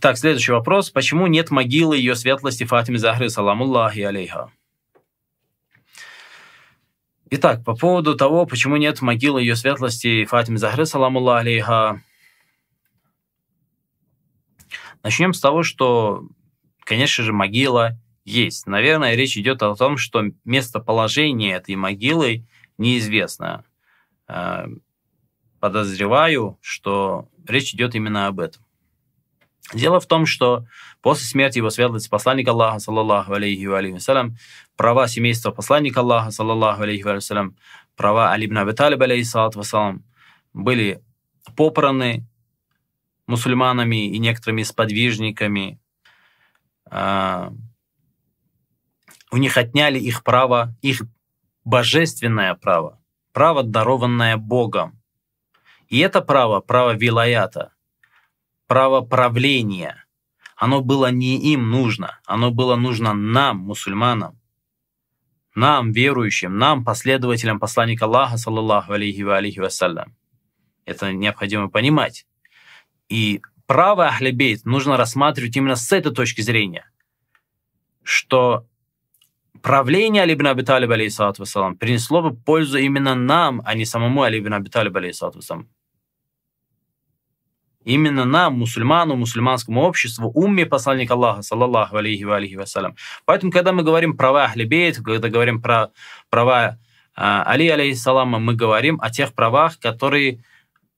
Итак, следующий вопрос. Почему нет могилы ее светлости Фатиме Захры, саламуллахи алейха? Итак, по поводу того, почему нет могилы ее светлости Фатиме Захры, саламуллахи алейха. Начнем с того, что, конечно же, могила есть. Наверное, речь идет о том, что местоположение этой могилы неизвестно. Э, подозреваю, что речь идет именно об этом. Дело в том, что после смерти его светлости Посланника Аллаха, саллаллаху алейхи ва вассалям, права семейства посланника Аллаха, саллаллаху алейхи ва вассалям, права Алибна Абиталиб, алейхиссалату салам были попраны мусульманами и некоторыми сподвижниками. А, у них отняли их право, их божественное право, право, дарованное Богом. И это право, право вилаята – право правления. Оно было не им нужно, оно было нужно нам, мусульманам, нам, верующим, нам, последователям посланника Аллаха, саллаллаху алейхи ва алейхи вассалям. Это необходимо понимать. И право Ахлебейт нужно рассматривать именно с этой точки зрения, что правление Али ибн Аби Талиб, алейхиссалату вассалам, принесло бы пользу именно нам, а не самому Али ибн Аби Талиб, алейхиссалату вассалам. Именно нам, мусульману, мусульманскому обществу, умме посланник Аллаха, саллаллаху алейхи ва алейхи вассалям. Поэтому, когда мы говорим права Ахлибейт, когда говорим про права Али, алейхиссалама, мы говорим о тех правах, которые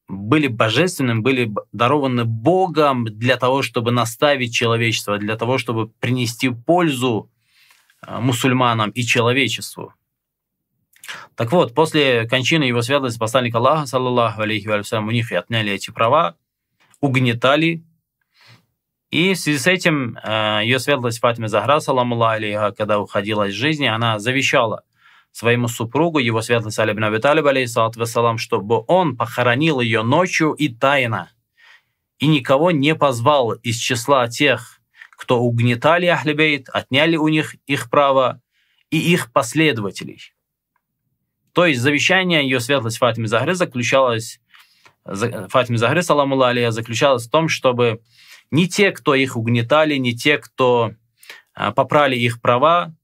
были божественным, были дарованы Богом для того, чтобы наставить человечество, для того, чтобы принести пользу мусульманам и человечеству. Так вот, после кончины его святости посланник Аллаха, саллаллаху алейхи вассалям, у них и отняли эти права, угнетали. И в связи с этим э, ее светлость Фатима Захра, саламулла алейха, когда уходила из жизни, она завещала своему супругу, его светлость Али бин Аби Талиб, чтобы он похоронил ее ночью и тайно, и никого не позвал из числа тех, кто угнетали Ахлибейт, отняли у них их право и их последователей. То есть завещание ее светлости Фатиме Захры заключалось Фатиме Загры, саламу алия, заключалась в том, чтобы не те, кто их угнетали, не те, кто а, попрали их права,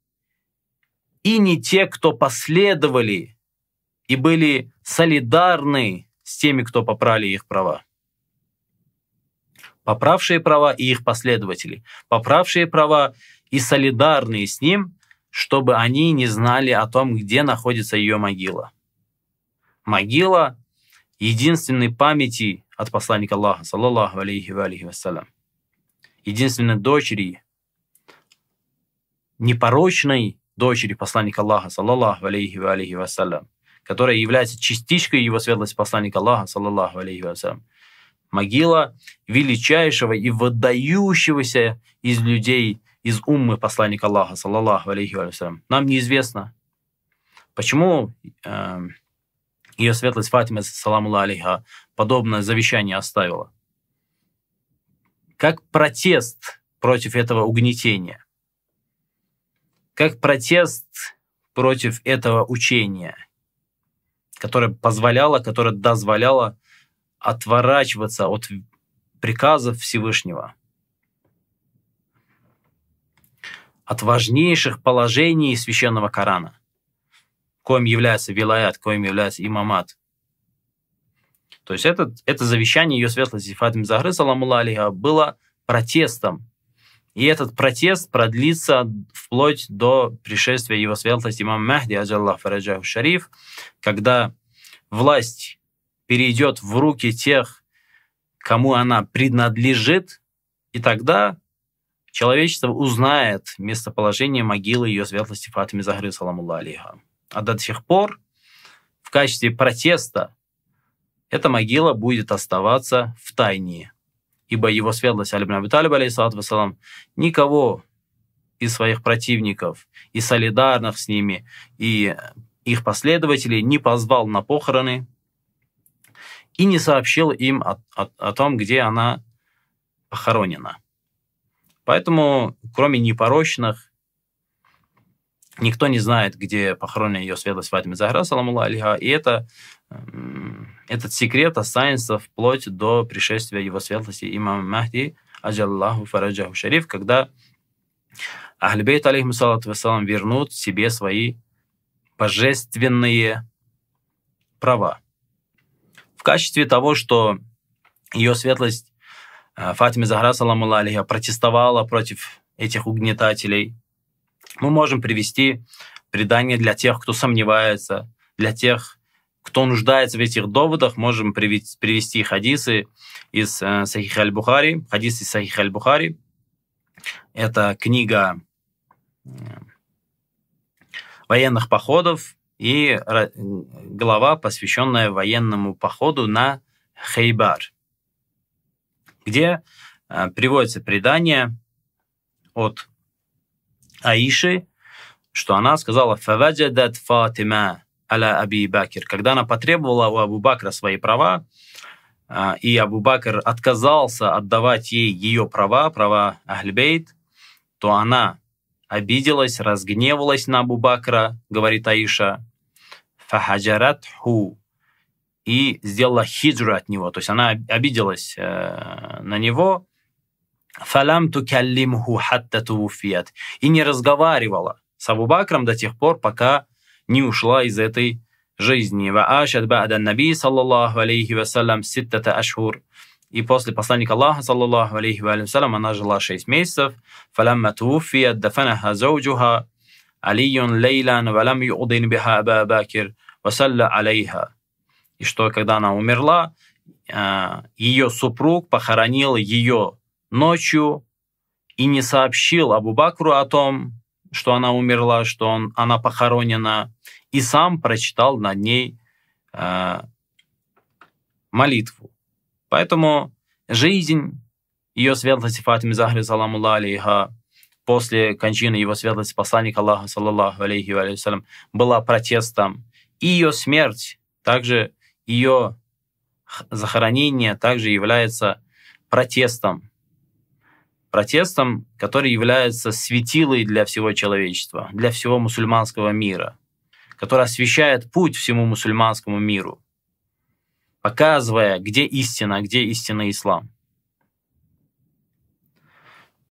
и не те, кто последовали и были солидарны с теми, кто попрали их права. Поправшие права и их последователи, поправшие права и солидарные с ним, чтобы они не знали о том, где находится ее могила. Могила единственной памяти от посланника Аллаха, саллаллаху алейхи ва алейхи вассалям, единственной дочери, непорочной дочери посланника Аллаха, саллаллаху алейхи ва алейхи вассалям, которая является частичкой его светлости посланника Аллаха, саллаллаху алейхи вассалям. Могила величайшего и выдающегося из людей, из уммы посланника Аллаха, саллаллаху алейхи вассалям. Нам неизвестно, почему э, ее светлость Фатима, саламу алейха, подобное завещание оставила. Как протест против этого угнетения, как протест против этого учения, которое позволяло, которое дозволяло отворачиваться от приказов Всевышнего, от важнейших положений священного Корана – коим является вилаят, коим является имамат. То есть это, это завещание ее светлости Фатим Загры, саламулла было протестом. И этот протест продлится вплоть до пришествия его светлости имам Махди, азаллах фараджаху шариф, когда власть перейдет в руки тех, кому она принадлежит, и тогда человечество узнает местоположение могилы ее светлости Фатими Загры, саламулла алейха. А до сих пор в качестве протеста эта могила будет оставаться в тайне, ибо его светлость Алибн Абиталиб, алейсалам, никого из своих противников и солидарных с ними, и их последователей не позвал на похороны и не сообщил им о, о, о том, где она похоронена. Поэтому, кроме непорочных, Никто не знает, где похоронена ее светлость Фатима Захра, саламулла алиха, и это, эм, этот секрет останется вплоть до пришествия его светлости имама Махди, аджаллаху фараджаху шариф, когда Ахлибейт, алейхим салату вассалам, вернут себе свои божественные права. В качестве того, что ее светлость э, Фатима Захра, саламулла алиха, протестовала против этих угнетателей – мы можем привести предание для тех, кто сомневается, для тех, кто нуждается в этих доводах, можем привести хадисы из э, Сахих аль-Бухари. Хадисы из Сахих аль-Бухари. Это книга э, военных походов и глава, посвященная военному походу на Хейбар, где э, приводится предание от Аиши, что она сказала «Фаваджадат Фатима аля Аби Бакир». Когда она потребовала у Абу Бакра свои права, а, и Абу Бакр отказался отдавать ей ее права, права Ахльбейт, то она обиделась, разгневалась на Абу Бакра, говорит Аиша, «Фахаджарат ху» и сделала хиджру от него. То есть она обиделась э, на него фалям тукяллимху хатта туфият. И не разговаривала с Абу Бакром до тех пор, пока не ушла из этой жизни. Ва ашад ба'да наби, саллаллаху алейхи вассалям, ситтата ашхур. И после посланника Аллаха, саллаллаху алейхи вассалям, она жила 6 месяцев. Фалямма туфият дафанаха зауджуха алийюн лейлан валям юудин биха аба бакир вассалля алейха. И что, когда она умерла, а, ее супруг похоронил ее ночью и не сообщил Абу Бакру о том, что она умерла, что он, она похоронена, и сам прочитал над ней э, молитву. Поэтому жизнь ее светлости Фатиме Захри, саламу после кончины его светлости посланника Аллаха, саллаллаху алейхи вассалям, была протестом. И ее смерть, также ее захоронение также является протестом протестом, который является светилой для всего человечества, для всего мусульманского мира, который освещает путь всему мусульманскому миру, показывая, где истина, а где истинный ислам.